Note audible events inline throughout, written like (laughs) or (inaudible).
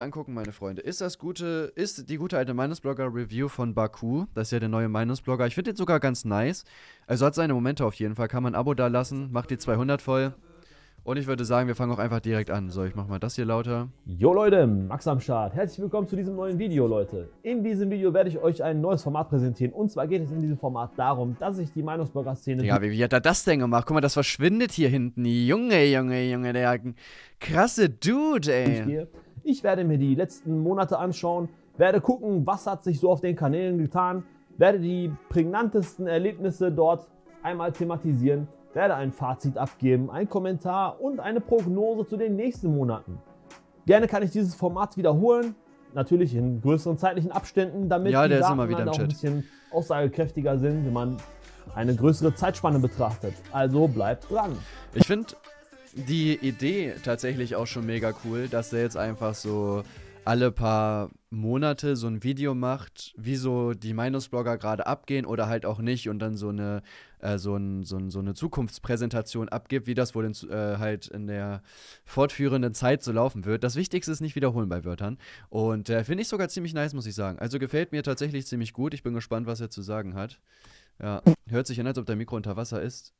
angucken, meine Freunde. Ist das gute, ist die gute alte Minusblogger-Review von Baku. Das ist ja der neue Minusblogger. Ich finde den sogar ganz nice. Also hat seine Momente auf jeden Fall. Kann man ein Abo da lassen, macht die 200 voll. Und ich würde sagen, wir fangen auch einfach direkt an. So, ich mach mal das hier lauter. Jo Leute, Max am Start. Herzlich willkommen zu diesem neuen Video, Leute. In diesem Video werde ich euch ein neues Format präsentieren. Und zwar geht es in diesem Format darum, dass ich die Meinungsbürger-Szene... Ja, wie, wie hat er das denn gemacht? Guck mal, das verschwindet hier hinten. Junge, Junge, Junge, der krasse Dude, ey. hier ich werde mir die letzten Monate anschauen, werde gucken, was hat sich so auf den Kanälen getan, werde die prägnantesten Erlebnisse dort einmal thematisieren, werde ein Fazit abgeben, einen Kommentar und eine Prognose zu den nächsten Monaten. Gerne kann ich dieses Format wiederholen, natürlich in größeren zeitlichen Abständen, damit ja, die Daten halt auch ein bisschen aussagekräftiger sind, wenn man eine größere Zeitspanne betrachtet. Also bleibt dran. Ich finde, die Idee tatsächlich auch schon mega cool, dass er jetzt einfach so alle paar Monate so ein Video macht, wie so die Meinungsblogger gerade abgehen oder halt auch nicht und dann so eine, äh, so, ein, so, ein, so, eine Zukunftspräsentation abgibt, wie das wohl in, äh, halt in der fortführenden Zeit so laufen wird. Das Wichtigste ist nicht wiederholen bei Wörtern. Und äh, finde ich sogar ziemlich nice, muss ich sagen. Also gefällt mir tatsächlich ziemlich gut. Ich bin gespannt, was er zu sagen hat. Ja, hört sich an, als ob dein Mikro unter Wasser ist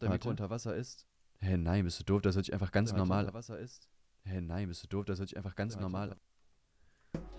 der Warte. Mikro unter Wasser ist. Hä, hey, nein, bist du doof, das hört sich einfach ganz normal. Unter Wasser ist. Hä, hey, nein, bist du doof, das hört sich einfach ganz Warte. normal.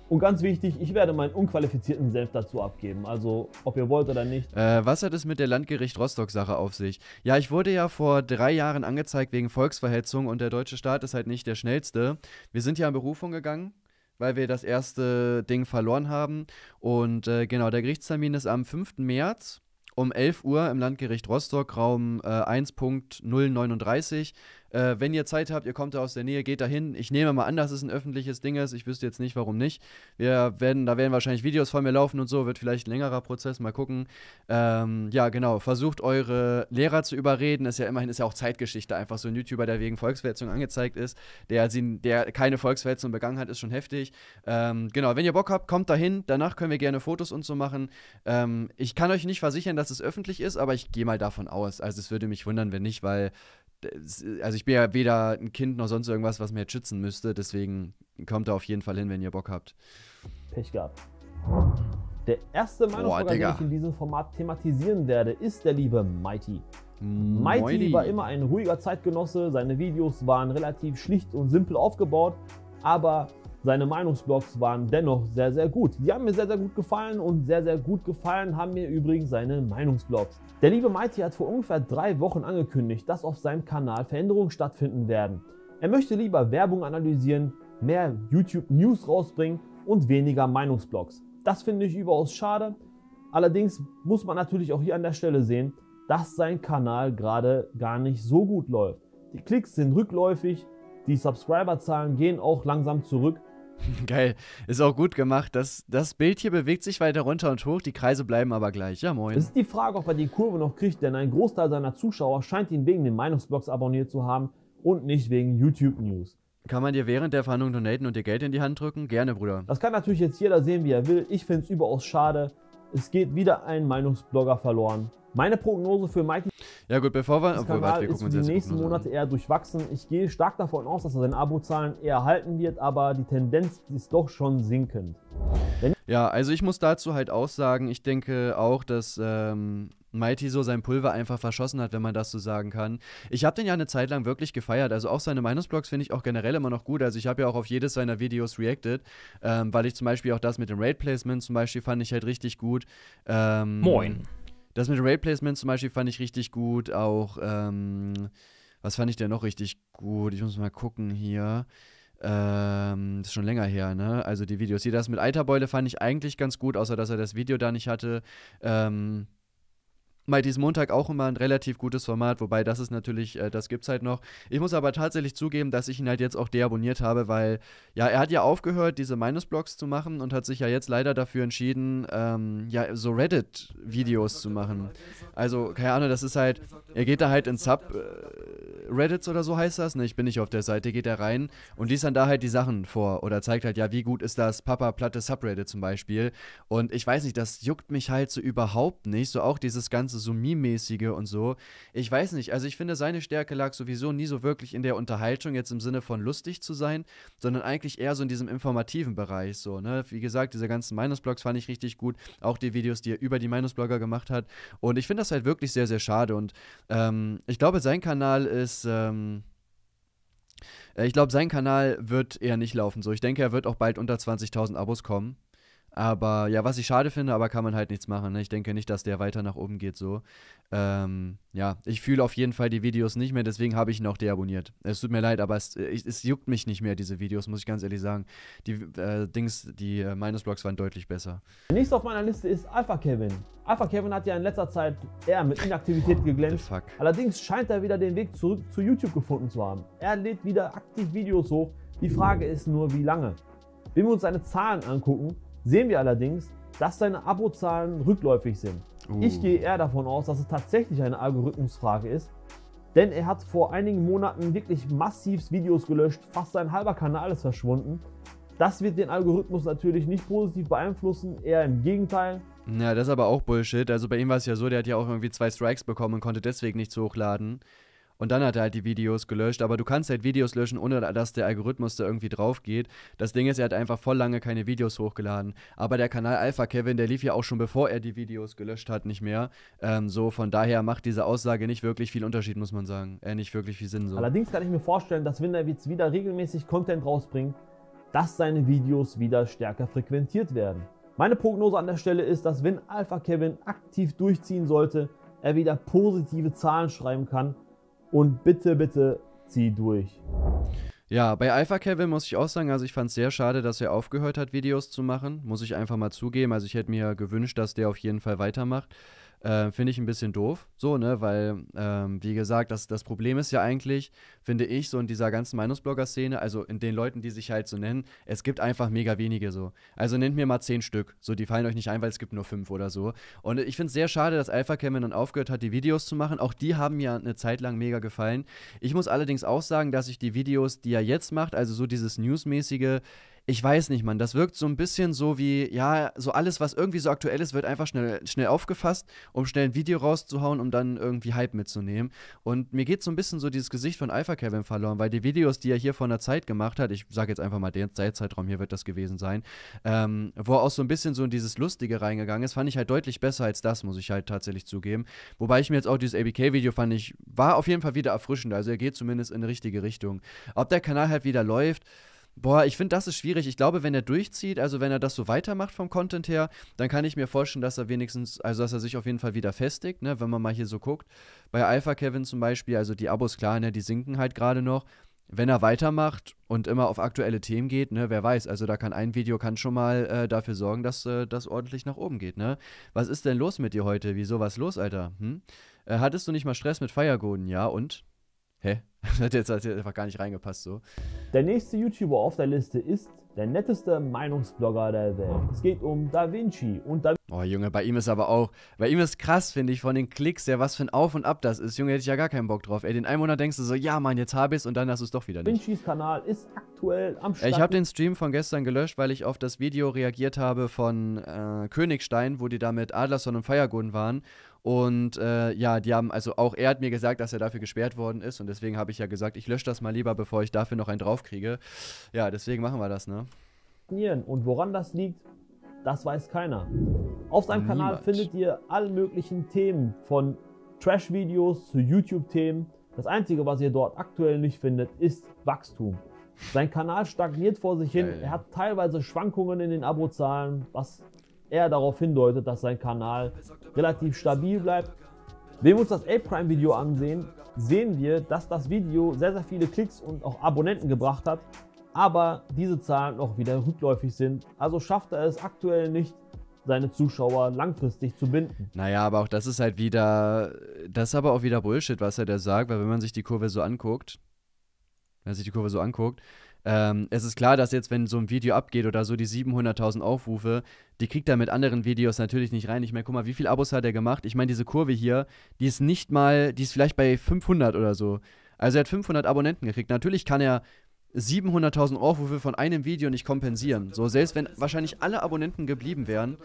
Und ganz wichtig, ich werde meinen unqualifizierten Senf dazu abgeben. Also, ob ihr wollt oder nicht. Äh, was hat es mit der Landgericht Rostock-Sache auf sich? Ja, ich wurde ja vor drei Jahren angezeigt wegen Volksverhetzung und der deutsche Staat ist halt nicht der schnellste. Wir sind ja in Berufung gegangen, weil wir das erste Ding verloren haben. Und äh, genau, der Gerichtstermin ist am 5. März um 11 Uhr im Landgericht Rostock, Raum äh, 1.039, äh, wenn ihr Zeit habt, ihr kommt da aus der Nähe, geht dahin. Ich nehme mal an, dass es ein öffentliches Ding ist. Ich wüsste jetzt nicht, warum nicht. Wir werden, da werden wahrscheinlich Videos von mir laufen und so. Wird vielleicht ein längerer Prozess. Mal gucken. Ähm, ja, genau. Versucht eure Lehrer zu überreden. Ist ja immerhin ist ja auch Zeitgeschichte. Einfach so ein YouTuber, der wegen Volksverhetzung angezeigt ist, der, der keine Volksverhetzung begangen hat, ist schon heftig. Ähm, genau. Wenn ihr Bock habt, kommt dahin. Danach können wir gerne Fotos und so machen. Ähm, ich kann euch nicht versichern, dass es öffentlich ist, aber ich gehe mal davon aus. Also es würde mich wundern, wenn nicht, weil also ich bin ja weder ein Kind noch sonst irgendwas, was mir jetzt schützen müsste. Deswegen kommt da auf jeden Fall hin, wenn ihr Bock habt. Pech gehabt. Der erste Meinungsvorgang, den ich in diesem Format thematisieren werde, ist der liebe Mighty. Mighty Moini. war immer ein ruhiger Zeitgenosse. Seine Videos waren relativ schlicht und simpel aufgebaut, aber seine Meinungsblogs waren dennoch sehr, sehr gut. Die haben mir sehr, sehr gut gefallen und sehr, sehr gut gefallen haben mir übrigens seine Meinungsblogs. Der liebe Mighty hat vor ungefähr drei Wochen angekündigt, dass auf seinem Kanal Veränderungen stattfinden werden. Er möchte lieber Werbung analysieren, mehr YouTube-News rausbringen und weniger Meinungsblogs. Das finde ich überaus schade. Allerdings muss man natürlich auch hier an der Stelle sehen, dass sein Kanal gerade gar nicht so gut läuft. Die Klicks sind rückläufig, die Subscriberzahlen gehen auch langsam zurück (laughs) Geil. Ist auch gut gemacht. Das, das Bild hier bewegt sich weiter runter und hoch, die Kreise bleiben aber gleich. Ja, moin. Es ist die Frage, ob er die Kurve noch kriegt, denn ein Großteil seiner Zuschauer scheint ihn wegen den Meinungsblogs abonniert zu haben und nicht wegen YouTube News. Kann man dir während der Verhandlung donaten und dir Geld in die Hand drücken? Gerne, Bruder. Das kann natürlich jetzt jeder sehen, wie er will. Ich finde es überaus schade. Es geht wieder ein Meinungsblogger verloren. Meine Prognose für Mighty ja gut, bevor wir... Das obwohl, Kanal warte, wir gucken ist uns die nächsten Monate eher durchwachsen. Ich gehe stark davon aus, dass er seine Abozahlen eher halten wird, aber die Tendenz ist doch schon sinkend. Wenn ja, also ich muss dazu halt auch sagen, ich denke auch, dass ähm, Mighty so sein Pulver einfach verschossen hat, wenn man das so sagen kann. Ich habe den ja eine Zeit lang wirklich gefeiert. Also auch seine Minusblocks finde ich auch generell immer noch gut. Also ich habe ja auch auf jedes seiner Videos reacted, ähm, weil ich zum Beispiel auch das mit dem Raid Placement zum Beispiel fand ich halt richtig gut. Ähm, Moin. Das mit Rail Placement zum Beispiel fand ich richtig gut. Auch, ähm, was fand ich denn noch richtig gut? Ich muss mal gucken hier. Ähm, das ist schon länger her, ne? Also die Videos. Hier, das mit Eiterbeule fand ich eigentlich ganz gut, außer dass er das Video da nicht hatte. Ähm, bei diesem Montag auch immer ein relativ gutes Format, wobei das ist natürlich, äh, das es halt noch. Ich muss aber tatsächlich zugeben, dass ich ihn halt jetzt auch deabonniert habe, weil ja, er hat ja aufgehört, diese Minus-Blogs zu machen und hat sich ja jetzt leider dafür entschieden, ähm, ja, so Reddit-Videos zu machen. Also, keine Ahnung, das ist halt, er geht da halt in Sub. Äh, Reddits oder so heißt das, ne, ich bin nicht auf der Seite, geht er rein und liest dann da halt die Sachen vor oder zeigt halt, ja, wie gut ist das Papa Platte Subreddit zum Beispiel. Und ich weiß nicht, das juckt mich halt so überhaupt nicht, so auch dieses ganze so Meme-mäßige und so. Ich weiß nicht, also ich finde, seine Stärke lag sowieso nie so wirklich in der Unterhaltung, jetzt im Sinne von lustig zu sein, sondern eigentlich eher so in diesem informativen Bereich. So, ne? Wie gesagt, diese ganzen Meinungsblogs fand ich richtig gut, auch die Videos, die er über die Meinungsblogger gemacht hat. Und ich finde das halt wirklich sehr, sehr schade. Und ähm, ich glaube, sein Kanal ist. Ähm äh, ich glaube, sein Kanal wird eher nicht laufen. So, ich denke, er wird auch bald unter 20.000 Abos kommen. Aber ja, was ich schade finde, aber kann man halt nichts machen. Ne? Ich denke nicht, dass der weiter nach oben geht so. Ähm, ja, ich fühle auf jeden Fall die Videos nicht mehr, deswegen habe ich ihn auch deabonniert. Es tut mir leid, aber es, es, es, juckt mich nicht mehr, diese Videos, muss ich ganz ehrlich sagen. Die äh, Dings, die äh, Blogs waren deutlich besser. Nächster auf meiner Liste ist Alpha Kevin. Alpha Kevin hat ja in letzter Zeit eher mit Inaktivität geglänzt. Fuck. Allerdings scheint er wieder den Weg zurück zu YouTube gefunden zu haben. Er lädt wieder aktiv Videos hoch. Die Frage ist nur, wie lange. Wenn wir uns seine Zahlen angucken, sehen wir allerdings, dass seine Abozahlen rückläufig sind. Uh. Ich gehe eher davon aus, dass es tatsächlich eine Algorithmusfrage ist, denn er hat vor einigen Monaten wirklich massiv Videos gelöscht, fast sein halber Kanal ist verschwunden. Das wird den Algorithmus natürlich nicht positiv beeinflussen, eher im Gegenteil. Ja, das ist aber auch Bullshit. Also bei ihm war es ja so, der hat ja auch irgendwie zwei Strikes bekommen und konnte deswegen nichts hochladen. Und dann hat er halt die Videos gelöscht. Aber du kannst halt Videos löschen, ohne dass der Algorithmus da irgendwie drauf geht. Das Ding ist, er hat einfach voll lange keine Videos hochgeladen. Aber der Kanal Alpha Kevin, der lief ja auch schon bevor er die Videos gelöscht hat, nicht mehr. Ähm, so, von daher macht diese Aussage nicht wirklich viel Unterschied, muss man sagen. Äh, nicht wirklich viel Sinn. So. Allerdings kann ich mir vorstellen, dass wenn er jetzt wieder regelmäßig Content rausbringt, dass seine Videos wieder stärker frequentiert werden. Meine Prognose an der Stelle ist, dass wenn Alpha Kevin aktiv durchziehen sollte, er wieder positive Zahlen schreiben kann und bitte, bitte zieh durch. Ja, bei Alpha Kevin muss ich auch sagen, also ich fand es sehr schade, dass er aufgehört hat, Videos zu machen. Muss ich einfach mal zugeben. Also ich hätte mir gewünscht, dass der auf jeden Fall weitermacht. Äh, finde ich ein bisschen doof, so, ne, weil, ähm, wie gesagt, das, das Problem ist ja eigentlich, finde ich, so in dieser ganzen Meinungsblogger-Szene, also in den Leuten, die sich halt so nennen, es gibt einfach mega wenige so. Also nennt mir mal zehn Stück, so, die fallen euch nicht ein, weil es gibt nur fünf oder so. Und ich finde es sehr schade, dass Alpha Cameron dann aufgehört hat, die Videos zu machen. Auch die haben mir eine Zeit lang mega gefallen. Ich muss allerdings auch sagen, dass ich die Videos, die er jetzt macht, also so dieses Newsmäßige, ich weiß nicht, man, das wirkt so ein bisschen so wie, ja, so alles, was irgendwie so aktuell ist, wird einfach schnell, schnell aufgefasst, um schnell ein Video rauszuhauen, um dann irgendwie Hype mitzunehmen. Und mir geht so ein bisschen so dieses Gesicht von Alpha Kevin verloren, weil die Videos, die er hier vor einer Zeit gemacht hat, ich sage jetzt einfach mal der Zeitraum, hier wird das gewesen sein, ähm, wo er auch so ein bisschen so in dieses Lustige reingegangen ist, fand ich halt deutlich besser als das, muss ich halt tatsächlich zugeben. Wobei ich mir jetzt auch dieses ABK-Video fand, ich war auf jeden Fall wieder erfrischend, also er geht zumindest in die richtige Richtung. Ob der Kanal halt wieder läuft, Boah, ich finde, das ist schwierig. Ich glaube, wenn er durchzieht, also wenn er das so weitermacht vom Content her, dann kann ich mir vorstellen, dass er wenigstens, also dass er sich auf jeden Fall wieder festigt, ne, wenn man mal hier so guckt. Bei Alpha Kevin zum Beispiel, also die Abos, klar, ne, die sinken halt gerade noch. Wenn er weitermacht und immer auf aktuelle Themen geht, ne, wer weiß, also da kann ein Video kann schon mal äh, dafür sorgen, dass äh, das ordentlich nach oben geht, ne? Was ist denn los mit dir heute? Wieso was los, Alter? Hm? Äh, hattest du nicht mal Stress mit Feiergoden? Ja, und? Hä? (laughs) Das hat jetzt, einfach gar nicht reingepasst so. Der nächste YouTuber auf der Liste ist der netteste Meinungsblogger der Welt. Es geht um Da Vinci und Da Oh Junge, bei ihm ist aber auch, bei ihm ist krass, finde ich, von den Klicks her, was für ein Auf und Ab das ist. Junge, hätte ich ja gar keinen Bock drauf. Ey, den einen Monat denkst du so, ja Mann, jetzt hab ich's und dann hast du es doch wieder nicht. Vincis Kanal ist aktuell am Start. Ich habe den Stream von gestern gelöscht, weil ich auf das Video reagiert habe von äh, Königstein, wo die da mit Adlerson und Feiergun waren und äh, ja, die haben, also auch er hat mir gesagt, dass er dafür gesperrt worden ist. Und deswegen habe ich ja gesagt, ich lösche das mal lieber, bevor ich dafür noch einen draufkriege. Ja, deswegen machen wir das, ne? Und woran das liegt, das weiß keiner. Auf seinem Niemand. Kanal findet ihr alle möglichen Themen, von Trash-Videos zu YouTube-Themen. Das Einzige, was ihr dort aktuell nicht findet, ist Wachstum. Sein Kanal stagniert vor sich hin. Geil. Er hat teilweise Schwankungen in den Abozahlen, was eher darauf hindeutet, dass sein Kanal relativ stabil bleibt. Wenn wir uns das Ape prime video ansehen, sehen wir, dass das Video sehr, sehr viele Klicks und auch Abonnenten gebracht hat, aber diese Zahlen auch wieder rückläufig sind. Also schafft er es aktuell nicht, seine Zuschauer langfristig zu binden. Naja, aber auch das ist halt wieder, das ist aber auch wieder Bullshit, was er da sagt, weil wenn man sich die Kurve so anguckt, wenn man sich die Kurve so anguckt. Ähm, es ist klar, dass jetzt, wenn so ein Video abgeht oder so die 700.000 Aufrufe, die kriegt er mit anderen Videos natürlich nicht rein. Ich meine, guck mal, wie viele Abos hat er gemacht? Ich meine, diese Kurve hier, die ist nicht mal, die ist vielleicht bei 500 oder so. Also er hat 500 Abonnenten gekriegt. Natürlich kann er 700.000 Aufrufe von einem Video nicht kompensieren. So, selbst wenn wahrscheinlich alle Abonnenten geblieben wären,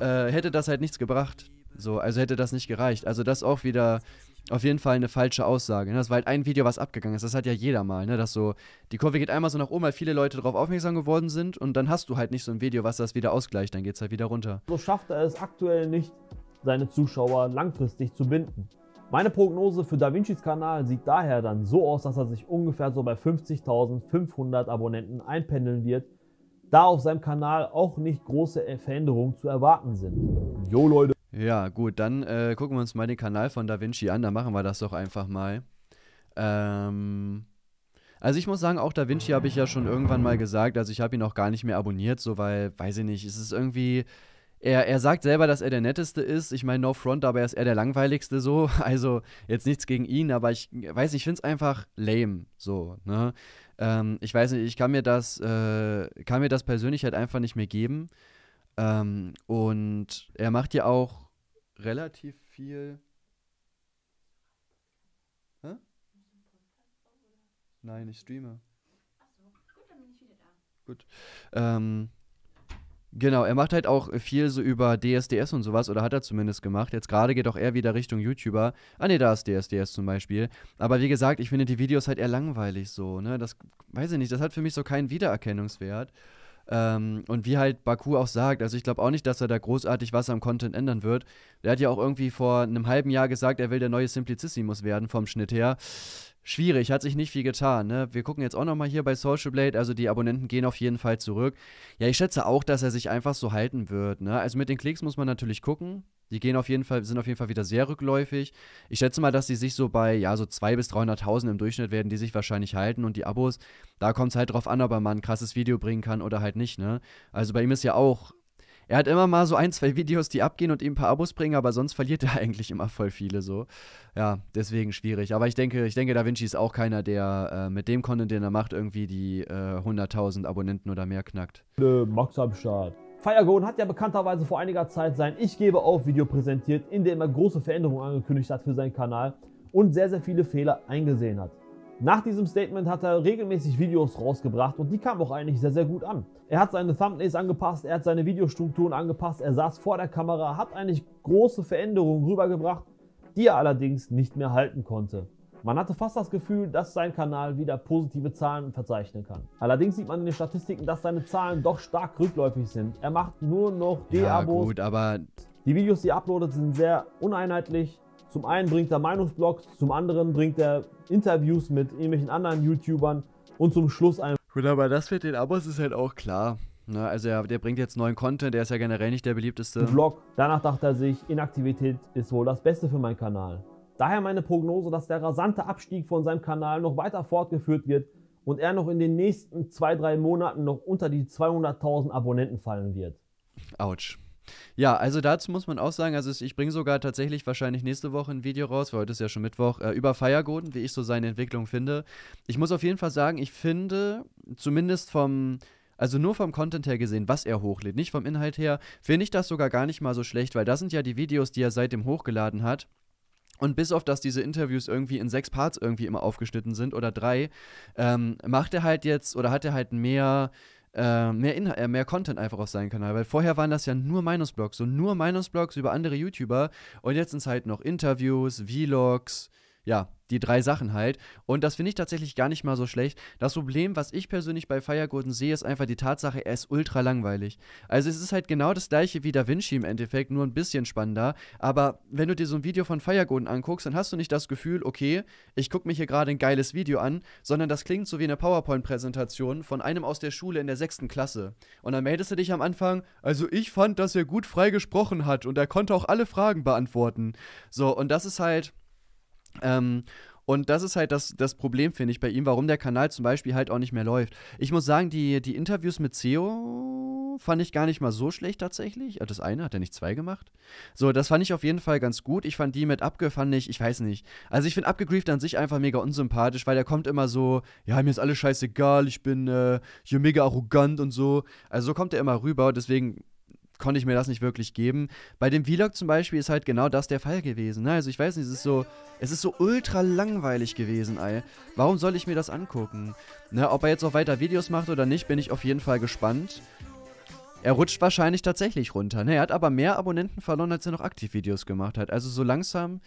äh, hätte das halt nichts gebracht. So, also hätte das nicht gereicht. Also das auch wieder auf jeden Fall eine falsche Aussage. Ne? Das war halt ein Video, was abgegangen ist. Das hat ja jeder mal, ne? dass so die Kurve geht einmal so nach oben, weil viele Leute darauf aufmerksam geworden sind und dann hast du halt nicht so ein Video, was das wieder ausgleicht, dann geht es halt wieder runter. So schafft er es aktuell nicht, seine Zuschauer langfristig zu binden. Meine Prognose für Da Vincis Kanal sieht daher dann so aus, dass er sich ungefähr so bei 50.500 Abonnenten einpendeln wird, da auf seinem Kanal auch nicht große Veränderungen zu erwarten sind. Jo Leute, ja, gut, dann äh, gucken wir uns mal den Kanal von Da Vinci an, dann machen wir das doch einfach mal. Ähm, also ich muss sagen, auch Da Vinci habe ich ja schon irgendwann mal gesagt, also ich habe ihn auch gar nicht mehr abonniert, so weil, weiß ich nicht, es ist irgendwie. Er, er sagt selber, dass er der Netteste ist. Ich meine, no front, aber er ist eher der Langweiligste so. (laughs) Also jetzt nichts gegen ihn, aber ich weiß nicht, ich finde es einfach lame so, ne? Ähm, ich weiß nicht, ich kann mir das, äh, kann mir das persönlich halt einfach nicht mehr geben. Ähm, und er macht ja auch relativ viel. Hä? Nein, ich streame. Gut. Ähm, genau, er macht halt auch viel so über DSDS und sowas, oder hat er zumindest gemacht. Jetzt gerade geht auch er wieder Richtung YouTuber. Ah ne, da ist DSDS zum Beispiel. Aber wie gesagt, ich finde die Videos halt eher langweilig so, ne? Das weiß ich nicht, das hat für mich so keinen Wiedererkennungswert. Ähm, und wie halt Baku auch sagt, also ich glaube auch nicht, dass er da großartig was am Content ändern wird. Er hat ja auch irgendwie vor einem halben Jahr gesagt, er will der neue Simplicissimus werden vom Schnitt her schwierig, hat sich nicht viel getan. Ne? Wir gucken jetzt auch nochmal hier bei Social Blade, also die Abonnenten gehen auf jeden Fall zurück. Ja, ich schätze auch, dass er sich einfach so halten wird. Ne? Also mit den Klicks muss man natürlich gucken. Die gehen auf jeden Fall, sind auf jeden Fall wieder sehr rückläufig. Ich schätze mal, dass die sich so bei, ja, so 200.000 bis 300.000 im Durchschnitt werden die sich wahrscheinlich halten. Und die Abos, da kommt es halt drauf an, ob er mal ein krasses Video bringen kann oder halt nicht, ne? Also bei ihm ist ja auch er hat immer mal so ein, zwei Videos, die abgehen und ihm ein paar Abos bringen, aber sonst verliert er (laughs) eigentlich immer voll viele so. Ja, deswegen schwierig. Aber ich denke, ich denke, Da Vinci ist auch keiner, der äh, mit dem Content, den er macht, irgendwie die äh, 100.000 Abonnenten oder mehr knackt. Äh, Max am Start. Firegrown hat ja bekannterweise vor einiger Zeit sein Ich gebe auf Video präsentiert, in dem er große Veränderungen angekündigt hat für seinen Kanal und sehr, sehr viele Fehler eingesehen hat. Nach diesem Statement hat er regelmäßig Videos rausgebracht und die kamen auch eigentlich sehr, sehr gut an. Er hat seine Thumbnails angepasst, er hat seine Videostrukturen angepasst, er saß vor der Kamera, hat eigentlich große Veränderungen rübergebracht, die er allerdings nicht mehr halten konnte. Man hatte fast das Gefühl, dass sein Kanal wieder positive Zahlen verzeichnen kann. Allerdings sieht man in den Statistiken, dass seine Zahlen doch stark rückläufig sind. Er macht nur noch D-Abos. Ja, gut, aber die Videos, die er uploadet, sind sehr uneinheitlich. Zum einen bringt er Meinungsblogs, zum anderen bringt er Interviews mit irgendwelchen anderen YouTubern und zum Schluss ein. Gut, aber das mit den Abos ist halt auch klar. Ne? Also er, der bringt jetzt neuen Content, der ist ja generell nicht der beliebteste. Vlog. Danach dachte er sich, Inaktivität ist wohl das Beste für meinen Kanal. Daher meine Prognose, dass der rasante Abstieg von seinem Kanal noch weiter fortgeführt wird und er noch in den nächsten 2-3 Monaten noch unter die 200.000 Abonnenten fallen wird. Autsch. Ja, also dazu muss man auch sagen, also ich bringe sogar tatsächlich wahrscheinlich nächste Woche ein Video raus, weil heute ist ja schon Mittwoch, äh, über Firegoden, wie ich so seine Entwicklung finde. Ich muss auf jeden Fall sagen, ich finde, zumindest vom, also nur vom Content her gesehen, was er hochlädt, nicht vom Inhalt her, finde ich das sogar gar nicht mal so schlecht, weil das sind ja die Videos, die er seitdem hochgeladen hat. Und bis auf, dass diese Interviews irgendwie in sechs Parts irgendwie immer aufgeschnitten sind oder drei, ähm, macht er halt jetzt oder hat er halt mehr äh, mehr, äh, mehr Content einfach auf seinen Kanal, weil vorher waren das ja nur Meinungsblogs, so nur Meinungsblogs über andere YouTuber und jetzt sind es halt noch Interviews, Vlogs, ja, die drei Sachen halt. Und das finde ich tatsächlich gar nicht mal so schlecht. Das Problem, was ich persönlich bei Feiergurten sehe, ist einfach die Tatsache, er ist ultra langweilig. Also es ist halt genau das gleiche wie Da Vinci im Endeffekt, nur ein bisschen spannender. Aber wenn du dir so ein Video von Feiergurten anguckst, dann hast du nicht das Gefühl, okay, ich gucke mir hier gerade ein geiles Video an, sondern das klingt so wie eine PowerPoint-Präsentation von einem aus der Schule in der sechsten Klasse. Und dann meldest du dich am Anfang, also ich fand, dass er gut frei gesprochen hat und er konnte auch alle Fragen beantworten. So, und das ist halt ähm, und das ist halt das, das Problem, finde ich, bei ihm, warum der Kanal zum Beispiel halt auch nicht mehr läuft. Ich muss sagen, die, die Interviews mit CEO fand ich gar nicht mal so schlecht tatsächlich. Ah, das eine hat er nicht zwei gemacht. So, das fand ich auf jeden Fall ganz gut. Ich fand die mit Abge, fand ich, ich weiß nicht. Also ich finde Abgegrieft an sich einfach mega unsympathisch, weil der kommt immer so, ja, mir ist alles scheißegal, ich bin äh, hier mega arrogant und so. Also so kommt er immer rüber. Deswegen konnte ich mir das nicht wirklich geben. Bei dem Vlog zum Beispiel ist halt genau das der Fall gewesen. Ne? Also ich weiß nicht, es ist so, es ist so ultra langweilig gewesen, ey. Warum soll ich mir das angucken? Ne, ob er jetzt auch weiter Videos macht oder nicht, bin ich auf jeden Fall gespannt. Er rutscht wahrscheinlich tatsächlich runter. Ne, er hat aber mehr Abonnenten verloren, als er noch Aktivvideos gemacht hat. Also so langsam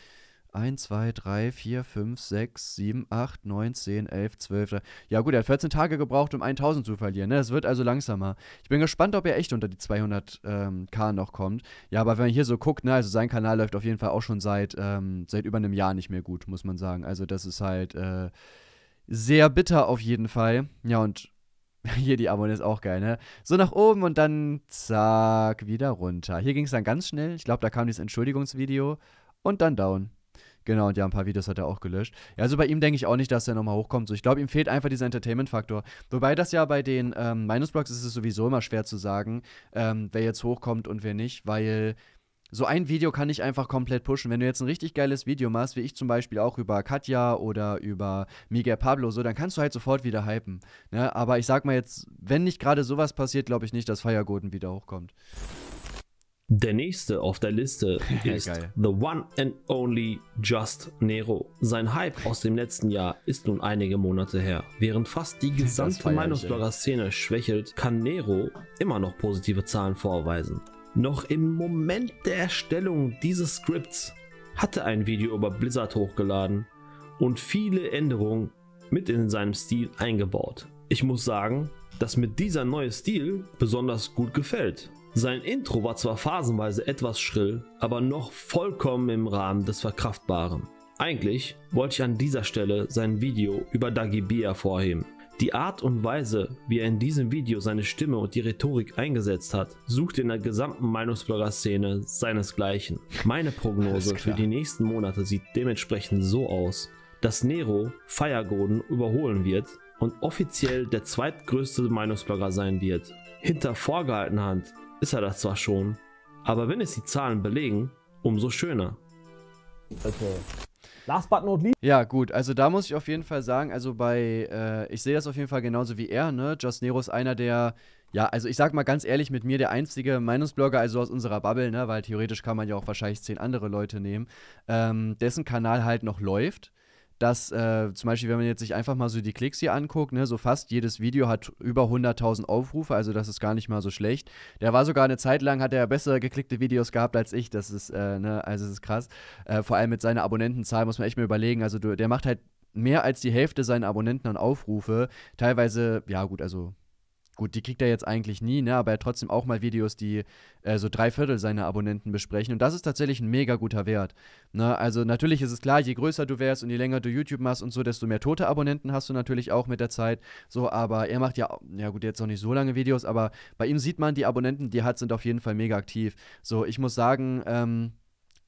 1, 2, 3, 4, 5, 6, 7, 8, 9, 10, 11, 12. Ja gut, er hat 14 Tage gebraucht, um 1000 zu verlieren. Ne? Es ne? wird also langsamer. Ich bin gespannt, ob er echt unter die 200k ähm, noch kommt. Ja, aber wenn man hier so guckt, ne, also sein Kanal läuft auf jeden Fall auch schon seit, ähm, seit über einem Jahr nicht mehr gut, muss man sagen. Also das ist halt äh, sehr bitter auf jeden Fall. Ja, und (laughs) hier die Abonnenten ist auch geil, ne? So nach oben und dann zack, wieder runter. Hier ging es dann ganz schnell. Ich glaube, da kam dieses Entschuldigungsvideo und dann down. Genau, und ja, ein paar Videos hat er auch gelöscht. Ja, also bei ihm denke ich auch nicht, dass er nochmal hochkommt. So, ich glaube, ihm fehlt einfach dieser Entertainment-Faktor. Wobei das ja bei den ähm, Meinungsblogs ist es sowieso immer schwer zu sagen, ähm, wer jetzt hochkommt und wer nicht, weil so ein Video kann ich einfach komplett pushen. Wenn du jetzt ein richtig geiles Video machst, wie ich zum Beispiel auch über Katja oder über Miguel Pablo, so, dann kannst du halt sofort wieder hypen. Ne? Aber ich sag mal jetzt, wenn nicht gerade sowas passiert, glaube ich nicht, dass Firegoden wieder hochkommt. Der nächste auf der Liste (laughs) ist Geil. The One and Only Just Nero. Sein Hype aus dem letzten Jahr ist nun einige Monate her. Während fast die gesamte Meinungsblogger-Szene schwächelt, kann Nero immer noch positive Zahlen vorweisen. Noch im Moment der Erstellung dieses Skripts hatte ein Video über Blizzard hochgeladen und viele Änderungen mit in seinem Stil eingebaut. Ich muss sagen, dass mir dieser neue Stil besonders gut gefällt. Sein Intro war zwar phasenweise etwas schrill, aber noch vollkommen im Rahmen des Verkraftbaren. Eigentlich wollte ich an dieser Stelle sein Video über Dagi B hervorheben. Die Art und Weise, wie er in diesem Video seine Stimme und die Rhetorik eingesetzt hat, sucht in der gesamten Meinungsblogger-Szene seinesgleichen. Meine Prognose für die nächsten Monate sieht dementsprechend so aus, dass Nero Firegoden überholen wird und offiziell der zweitgrößte Meinungsblogger sein wird. Hinter vorgehaltener Hand ist er das zwar schon, aber wenn es die Zahlen belegen, umso schöner. Okay. Last but not least. Ja, gut, also da muss ich auf jeden Fall sagen, also bei, äh, ich sehe das auf jeden Fall genauso wie er, ne? Joss Nero ist einer der, ja, also ich sag mal ganz ehrlich, mit mir der einzige Meinungsblogger, also aus unserer Bubble, ne? Weil theoretisch kann man ja auch wahrscheinlich zehn andere Leute nehmen, ähm, dessen Kanal halt noch läuft dass äh, zum Beispiel, wenn man jetzt sich einfach mal so die Klicks hier anguckt, ne, so fast jedes Video hat über 100.000 Aufrufe, also das ist gar nicht mal so schlecht. Der war sogar eine Zeit lang, hat er bessere geklickte Videos gehabt als ich, das ist, äh, ne, also das ist krass. Äh, vor allem mit seiner Abonnentenzahl muss man echt mal überlegen, also du, der macht halt mehr als die Hälfte seiner Abonnenten an Aufrufe, teilweise, ja gut, also Gut, die kriegt er jetzt eigentlich nie, ne? aber er hat trotzdem auch mal Videos, die äh, so drei Viertel seiner Abonnenten besprechen. Und das ist tatsächlich ein mega guter Wert. Ne? Also natürlich ist es klar, je größer du wärst und je länger du YouTube machst und so, desto mehr tote Abonnenten hast du natürlich auch mit der Zeit. So, aber er macht ja, ja gut, jetzt noch nicht so lange Videos, aber bei ihm sieht man, die Abonnenten, die er hat, sind auf jeden Fall mega aktiv. So, ich muss sagen, ähm,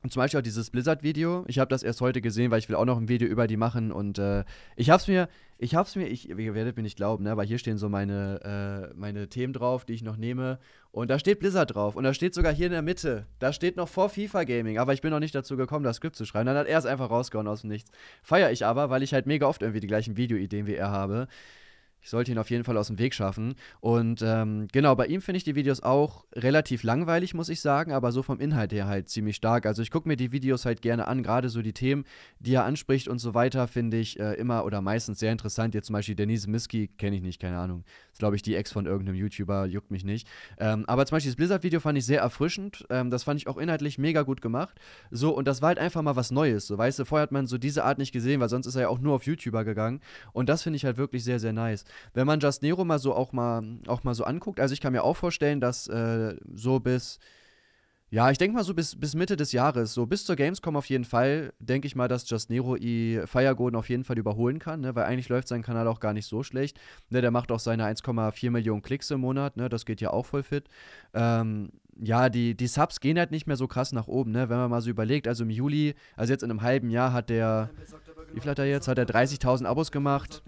und zum Beispiel auch dieses Blizzard-Video. Ich habe das erst heute gesehen, weil ich will auch noch ein Video über die machen. Und äh, ich hab's mir, ich hab's mir, ich, ihr werdet mir nicht glauben, ne? aber hier stehen so meine, äh, meine Themen drauf, die ich noch nehme. Und da steht Blizzard drauf. Und da steht sogar hier in der Mitte. Da steht noch vor FIFA Gaming. Aber ich bin noch nicht dazu gekommen, das Skript zu schreiben. Dann hat er es einfach rausgehauen aus dem Nichts. Feier ich aber, weil ich halt mega oft irgendwie die gleichen Videoideen wie er habe ich sollte ihn auf jeden Fall aus dem Weg schaffen. Und ähm, genau, bei ihm finde ich die Videos auch relativ langweilig, muss ich sagen, aber so vom Inhalt her halt ziemlich stark. Also ich gucke mir die Videos halt gerne an, gerade so die Themen, die er anspricht und so weiter, finde ich äh, immer oder meistens sehr interessant. Jetzt zum Beispiel Denise Miski, kenne ich nicht, keine Ahnung. Ist, glaube ich, die Ex von irgendeinem YouTuber, juckt mich nicht. Ähm, aber zum Beispiel das Blizzard-Video fand ich sehr erfrischend. Ähm, das fand ich auch inhaltlich mega gut gemacht. So, und das war halt einfach mal was Neues. So, weißt du, vorher hat man so diese Art nicht gesehen, weil sonst ist er ja auch nur auf YouTuber gegangen. Und das finde ich halt wirklich sehr, sehr nice wenn man Just Nero mal so auch mal, auch mal so anguckt, also ich kann mir auch vorstellen, dass äh, so bis, ja, ich denke mal so bis, bis Mitte des Jahres, so bis zur Gamescom auf jeden Fall, denke ich mal, dass Just Nero i Firegoden auf jeden Fall überholen kann, ne? weil eigentlich läuft sein Kanal auch gar nicht so schlecht. Ne? Der macht auch seine 1,4 Millionen Klicks im Monat, ne? das geht ja auch voll fit. Ähm, ja, die, die Subs gehen halt nicht mehr so krass nach oben, ne? Wenn man mal so überlegt, also im Juli, also jetzt in einem halben Jahr hat der, wie viel hat er jetzt? Hat er 30.000 Abos gemacht.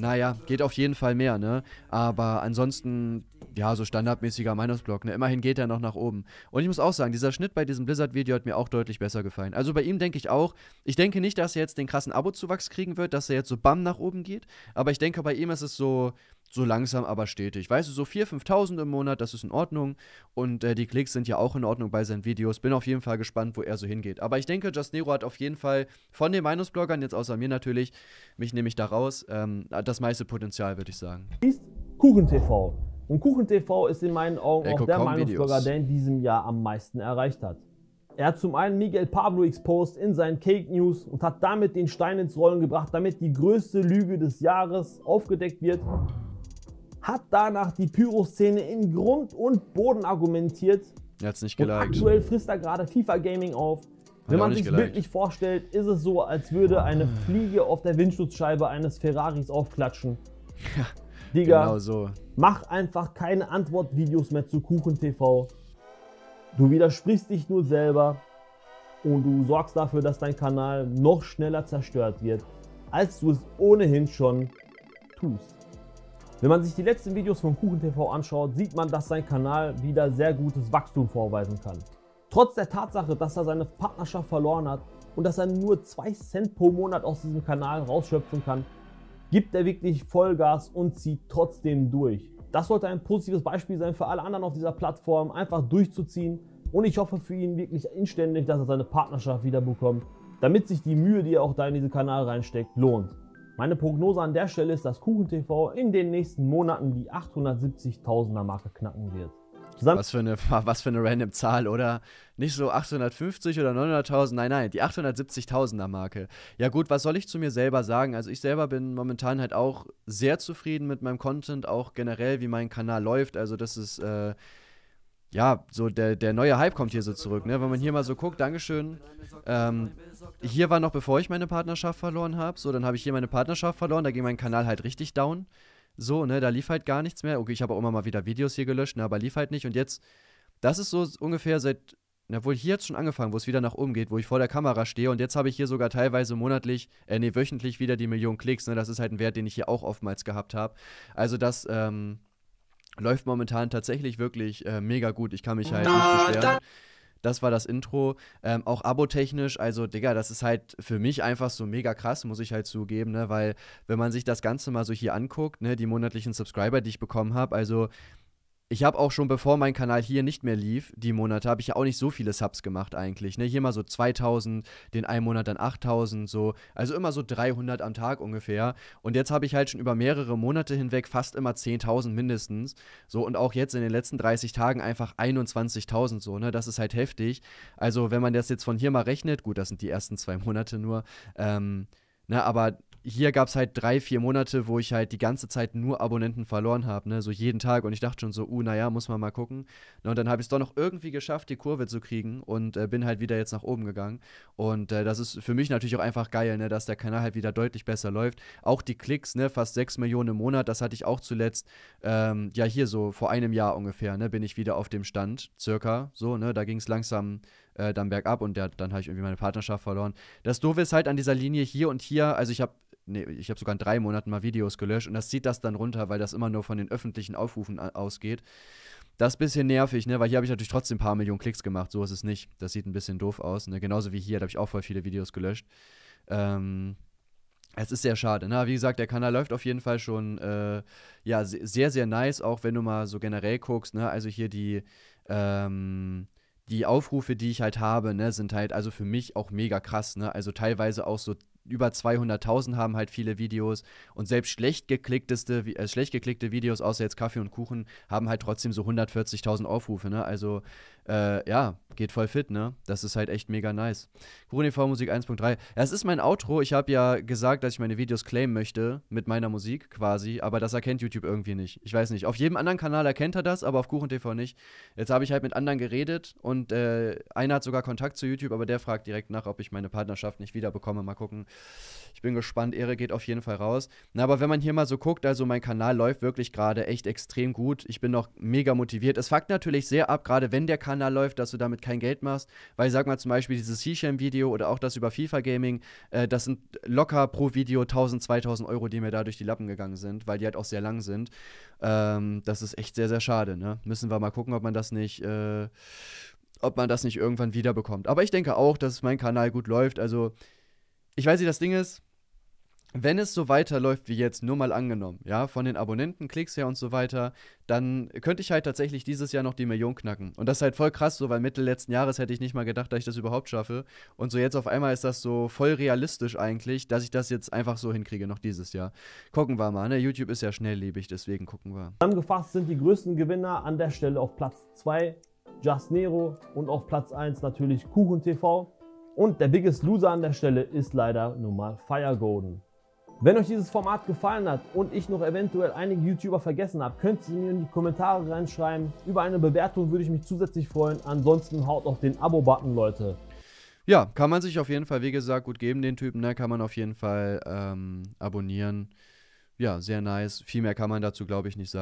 Naja, geht auf jeden Fall mehr, ne? Aber ansonsten, ja, so standardmäßiger Meinungsblock, ne? Immerhin geht er noch nach oben. Und ich muss auch sagen, dieser Schnitt bei diesem Blizzard-Video hat mir auch deutlich besser gefallen. Also bei ihm denke ich auch, ich denke nicht, dass er jetzt den krassen Abo-Zuwachs kriegen wird, dass er jetzt so bam nach oben geht. Aber ich denke, bei ihm ist es so so langsam aber stetig. Weißt du, so 4.000, 5.000 im Monat, das ist in Ordnung. Und äh, die Klicks sind ja auch in Ordnung bei seinen Videos. Bin auf jeden Fall gespannt, wo er so hingeht. Aber ich denke, Just Nero hat auf jeden Fall von den Meinungsbloggern, jetzt außer mir natürlich, mich nehme ich da raus, ähm, das meiste Potenzial, würde ich sagen. Ist Kuchen TV. Und Kuchen TV ist in meinen Augen er auch der Meinungsblogger, der in diesem Jahr am meisten erreicht hat. Er hat zum einen Miguel Pablo exposed in seinen Cake News und hat damit den Stein ins Rollen gebracht, damit die größte Lüge des Jahres aufgedeckt wird hat danach die Pyro-Szene in Grund und Boden argumentiert. Er hat es nicht geliked. aktuell frisst er gerade FIFA Gaming auf. Wenn man sich wirklich vorstellt, ist es so, als würde eine Fliege auf der Windschutzscheibe eines Ferraris aufklatschen. Ja, Digga, genau so. mach einfach keine Antwortvideos mehr zu Kuchen TV. Du widersprichst dich nur selber und du sorgst dafür, dass dein Kanal noch schneller zerstört wird, als du es ohnehin schon tust. Wenn man sich die letzten Videos von KuchenTV anschaut, sieht man, dass sein Kanal wieder sehr gutes Wachstum vorweisen kann. Trotz der Tatsache, dass er seine Partnerschaft verloren hat und dass er nur 2 Cent pro Monat aus diesem Kanal rausschöpfen kann, gibt er wirklich Vollgas und zieht trotzdem durch. Das sollte ein positives Beispiel sein für alle anderen auf dieser Plattform, einfach durchzuziehen und ich hoffe für ihn wirklich inständig, dass er seine Partnerschaft wiederbekommt, damit sich die Mühe, die er auch da in diesen Kanal reinsteckt, lohnt. Meine Prognose an der Stelle ist, dass KuchenTV in den nächsten Monaten die 870.000er Marke knacken wird. was, für eine, (laughs) was für eine random Zahl, oder? Nicht so 850 oder 900.000, nein, nein, die 870.000er Marke. Ja gut, was soll ich zu mir selber sagen? Also ich selber bin momentan halt auch sehr zufrieden mit meinem Content, auch generell, wie mein Kanal läuft. Also das ist... Äh, ja, so der, der neue Hype kommt hier so zurück, ne? Wenn man hier mal so guckt, Dankeschön. Ähm, hier war noch, bevor ich meine Partnerschaft verloren habe, so, dann habe ich hier meine Partnerschaft verloren, da ging mein Kanal halt richtig down. So, ne, da lief halt gar nichts mehr. Okay, ich habe auch immer mal wieder Videos hier gelöscht, ne, aber lief halt nicht. Und jetzt, das ist so ungefähr seit, na wohl hier jetzt schon angefangen, wo es wieder nach oben geht, wo ich vor der Kamera stehe. Und jetzt habe ich hier sogar teilweise monatlich, äh, nee, wöchentlich wieder die Millionen Klicks, ne? Das ist halt ein Wert, den ich hier auch oftmals gehabt habe. Also das, ähm, läuft momentan tatsächlich wirklich äh, mega gut. Ich kann mich halt nicht beschweren. Das war das Intro. Ähm, auch abotechnisch, also Digga, das ist halt für mich einfach so mega krass, muss ich halt zugeben, ne? weil wenn man sich das Ganze mal so hier anguckt, ne, die monatlichen Subscriber, die ich bekommen habe, also ich habe auch schon, bevor mein Kanal hier nicht mehr lief, die Monate, habe ich ja auch nicht so viele Subs gemacht eigentlich. Ne? Hier mal so 2000, den einen Monat dann 8000, so. Also immer so 300 am Tag ungefähr. Und jetzt habe ich halt schon über mehrere Monate hinweg fast immer 10.000 mindestens. So und auch jetzt in den letzten 30 Tagen einfach 21.000, so. Ne? Das ist halt heftig. Also, wenn man das jetzt von hier mal rechnet, gut, das sind die ersten zwei Monate nur. Ähm, ne? Aber hier gab es halt drei, vier Monate, wo ich halt die ganze Zeit nur Abonnenten verloren habe, ne? so jeden Tag. Und ich dachte schon so, uh, naja, muss man mal gucken. und dann habe ich es doch noch irgendwie geschafft, die Kurve zu kriegen und äh, bin halt wieder jetzt nach oben gegangen. Und äh, das ist für mich natürlich auch einfach geil, ne? dass der Kanal halt wieder deutlich besser läuft. Auch die Klicks, ne? fast 6 Millionen im Monat, das hatte ich auch zuletzt, ähm, ja hier so vor einem Jahr ungefähr, ne? bin ich wieder auf dem Stand, circa so, ne? da ging es langsam äh, dann bergab und der, dann habe ich irgendwie meine Partnerschaft verloren. Das Doofe ist halt an dieser Linie hier und hier, also ich habe nee, ich habe sogar in drei Monaten mal Videos gelöscht und das zieht das dann runter, weil das immer nur von den öffentlichen Aufrufen ausgeht. Das ist ein bisschen nervig, ne? Weil hier habe ich natürlich trotzdem ein paar Millionen Klicks gemacht, so ist es nicht. Das sieht ein bisschen doof aus, ne? Genauso wie hier, da habe ich auch voll viele Videos gelöscht. Ähm, es ist sehr schade. Na, ne, wie gesagt, der Kanal läuft auf jeden Fall schon äh, ja, sehr, sehr nice, auch wenn du mal so generell guckst. Ne? Also hier die, ähm, die Aufrufe, die ich halt habe, ne, sind halt also für mich auch mega krass. Ne? Also teilweise auch so über 200.000 haben halt viele Videos und selbst schlecht, geklickteste, äh, schlecht geklickte Videos, außer jetzt Kaffee und Kuchen, haben halt trotzdem so 140.000 Aufrufe. Ne? Also äh, ja, geht voll fit, ne? Das ist halt echt mega nice. KurenEV Musik 1.3. es ist mein Outro. Ich habe ja gesagt, dass ich meine Videos claimen möchte mit meiner Musik quasi, aber das erkennt YouTube irgendwie nicht. Ich weiß nicht. Auf jedem anderen Kanal erkennt er das, aber auf KuchenTV nicht. Jetzt habe ich halt mit anderen geredet und äh, einer hat sogar Kontakt zu YouTube, aber der fragt direkt nach, ob ich meine Partnerschaft nicht wiederbekomme. Mal gucken. Ich bin gespannt. Ehre geht auf jeden Fall raus. Na, aber wenn man hier mal so guckt, also mein Kanal läuft wirklich gerade echt extrem gut. Ich bin noch mega motiviert. Es fuckt natürlich sehr ab, gerade wenn der Kanal Kanal läuft, dass du damit kein Geld machst. Weil ich sag mal zum Beispiel dieses Hisham-Video oder auch das über FIFA Gaming, äh, das sind locker pro Video 1000, 2000 Euro, die mir da durch die Lappen gegangen sind, weil die halt auch sehr lang sind. Ähm, das ist echt sehr, sehr schade. Ne? Müssen wir mal gucken, ob man das nicht. Äh, ob man das nicht irgendwann wiederbekommt. Aber ich denke auch, dass mein Kanal gut läuft. Also, ich weiß nicht, das Ding ist, wenn es so weiterläuft wie jetzt, nur mal angenommen, ja, von den Abonnenten, Klicks her und so weiter, dann könnte ich halt tatsächlich dieses Jahr noch die Million knacken. Und das ist halt voll krass so, weil Mitte letzten Jahres hätte ich nicht mal gedacht, dass ich das überhaupt schaffe. Und so jetzt auf einmal ist das so voll realistisch eigentlich, dass ich das jetzt einfach so hinkriege noch dieses Jahr. Gucken wir mal, ne? YouTube ist ja schnelllebig, deswegen gucken wir. Zusammengefasst sind die größten Gewinner an der Stelle auf Platz 2 Just Nero und auf Platz 1 natürlich Kuchen TV. Und der biggest Loser an der Stelle ist leider nun mal Fire Golden. Wenn euch dieses Format gefallen hat und ich noch eventuell einige YouTuber vergessen habe, könnt ihr mir in die Kommentare reinschreiben. Über eine Bewertung würde ich mich zusätzlich freuen. Ansonsten haut auf den Abo-Button, Leute. Ja, kann man sich auf jeden Fall, wie gesagt, gut geben, den Typen. Ne? Kann man auf jeden Fall ähm, abonnieren. Ja, sehr nice. Viel mehr kann man dazu, glaube ich, nicht sagen.